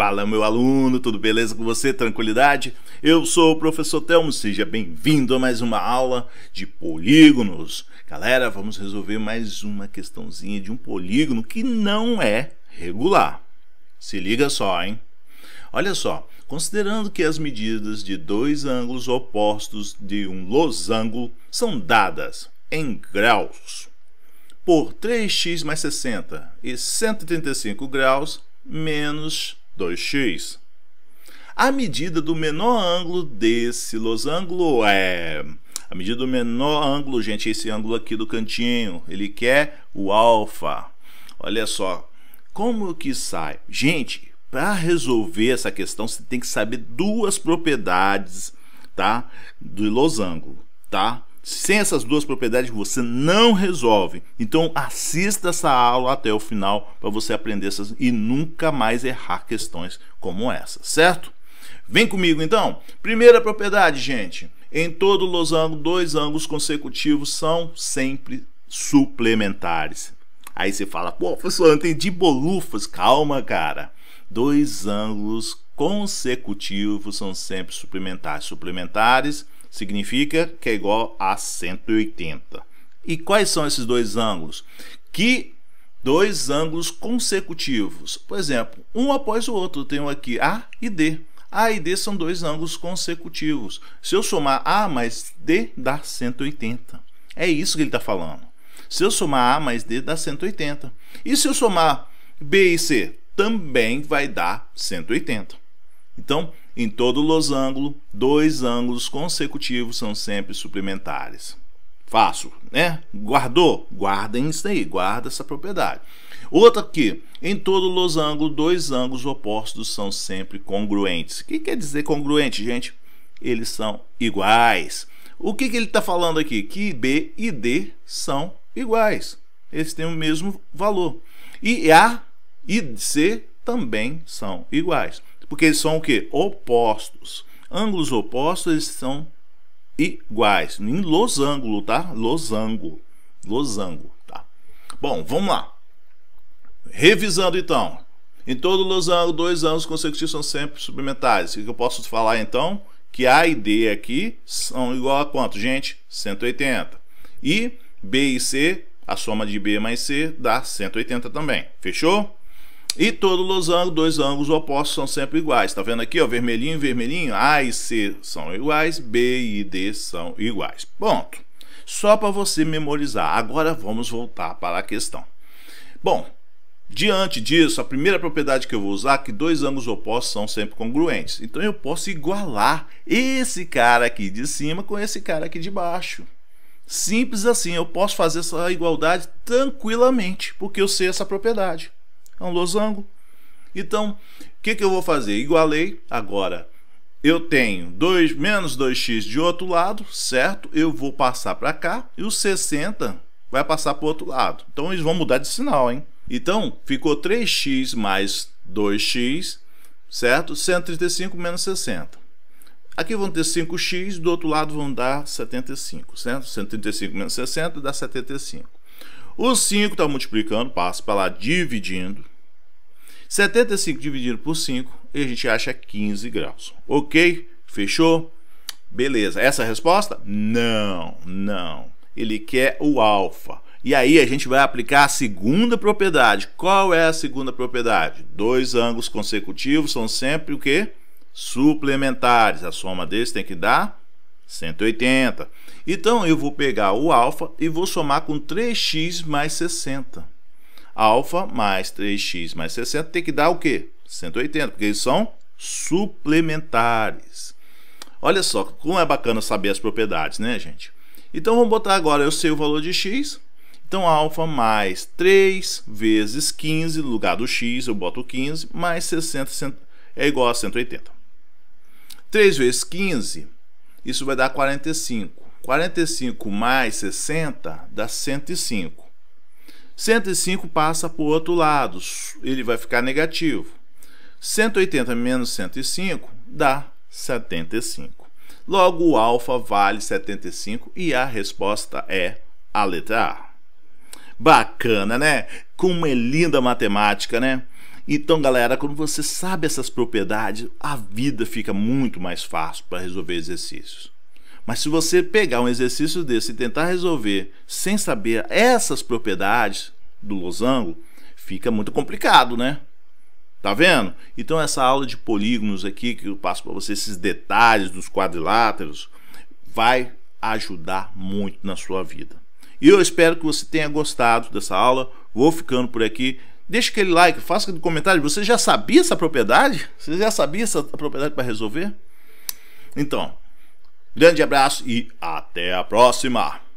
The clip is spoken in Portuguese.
Fala, meu aluno, tudo beleza com você? Tranquilidade? Eu sou o professor Telmo, seja bem-vindo a mais uma aula de polígonos. Galera, vamos resolver mais uma questãozinha de um polígono que não é regular. Se liga só, hein? Olha só, considerando que as medidas de dois ângulos opostos de um losango são dadas em graus por 3x mais 60 e 135 graus menos 2x. A medida do menor ângulo desse losango é... A medida do menor ângulo, gente, é esse ângulo aqui do cantinho. Ele quer o alfa. Olha só, como que sai? Gente, para resolver essa questão, você tem que saber duas propriedades, tá? Do losango, tá? Sem essas duas propriedades você não resolve. Então assista essa aula até o final para você aprender essas e nunca mais errar questões como essa, certo? Vem comigo então. Primeira propriedade, gente. Em todo losango, dois ângulos consecutivos são sempre suplementares. Aí você fala, pô, professor, eu entendi bolufas. Calma, cara. Dois ângulos consecutivos são sempre suplementares. Suplementares significa que é igual a 180. E quais são esses dois ângulos? Que dois ângulos consecutivos. Por exemplo, um após o outro, eu tenho aqui A e D. A e D são dois ângulos consecutivos. Se eu somar A mais D, dá 180. É isso que ele está falando. Se eu somar A mais D, dá 180. E se eu somar B e C? Também vai dar 180. Então, em todo losango, dois ângulos consecutivos são sempre suplementares. Fácil, né? Guardou? Guardem isso aí, guarda essa propriedade. Outra aqui, em todo losango, dois ângulos opostos são sempre congruentes. O que quer dizer congruente, gente? Eles são iguais. O que, que ele está falando aqui? Que B e D são iguais. Eles têm o mesmo valor. E A e C também são iguais porque eles são o que? Opostos. Ângulos opostos eles são iguais. Em losango, tá? Losango. Losango, tá? Bom, vamos lá. Revisando então. Em todo losango, dois ângulos consecutivos são sempre suplementares. O que eu posso falar então? Que A e D aqui são igual a quanto, gente? 180. E B e C, a soma de B mais C dá 180 também. Fechou? E todo losango, dois ângulos opostos são sempre iguais. Tá vendo aqui, ó, vermelhinho, vermelhinho, A e C são iguais, B e D são iguais. Ponto. Só para você memorizar. Agora vamos voltar para a questão. Bom, diante disso, a primeira propriedade que eu vou usar é que dois ângulos opostos são sempre congruentes. Então eu posso igualar esse cara aqui de cima com esse cara aqui de baixo. Simples assim, eu posso fazer essa igualdade tranquilamente, porque eu sei essa propriedade é um losango. Então, o que, que eu vou fazer? Igualei agora. Eu tenho 2 menos 2x de outro lado, certo? Eu vou passar para cá e o 60 vai passar para o outro lado. Então eles vão mudar de sinal, hein? Então ficou 3x mais 2x, certo? 135 menos 60. Aqui vão ter 5x, do outro lado vão dar 75, certo? 135 menos 60 dá 75. O 5 está multiplicando, passa para lá dividindo. 75 dividido por 5 e a gente acha 15 graus. Ok? Fechou? Beleza. Essa é a resposta? Não, não. Ele quer o alfa. E aí a gente vai aplicar a segunda propriedade. Qual é a segunda propriedade? Dois ângulos consecutivos são sempre o quê? Suplementares. A soma deles tem que dar 180. Então eu vou pegar o alfa e vou somar com 3x mais 60. Alfa mais 3x mais 60 tem que dar o quê? 180, porque eles são suplementares. Olha só, como é bacana saber as propriedades, né, gente? Então vamos botar agora, eu sei o valor de x. Então alfa mais 3 vezes 15, no lugar do x eu boto 15, mais 60 é igual a 180. 3 vezes 15 isso vai dar 45. 45 mais 60 dá 105. 105 passa para o outro lado, ele vai ficar negativo. 180 menos 105 dá 75. Logo, o alfa vale 75 e a resposta é a letra A. Bacana, né? Como é linda matemática, né? Então, galera, quando você sabe essas propriedades, a vida fica muito mais fácil para resolver exercícios. Mas se você pegar um exercício desse e tentar resolver sem saber essas propriedades do losango, fica muito complicado, né? Tá vendo? Então essa aula de polígonos aqui que eu passo para você esses detalhes dos quadriláteros vai ajudar muito na sua vida. E eu espero que você tenha gostado dessa aula. Vou ficando por aqui. Deixa aquele like, faça aquele comentário. Você já sabia essa propriedade? Você já sabia essa propriedade para resolver? Então, grande abraço e até a próxima!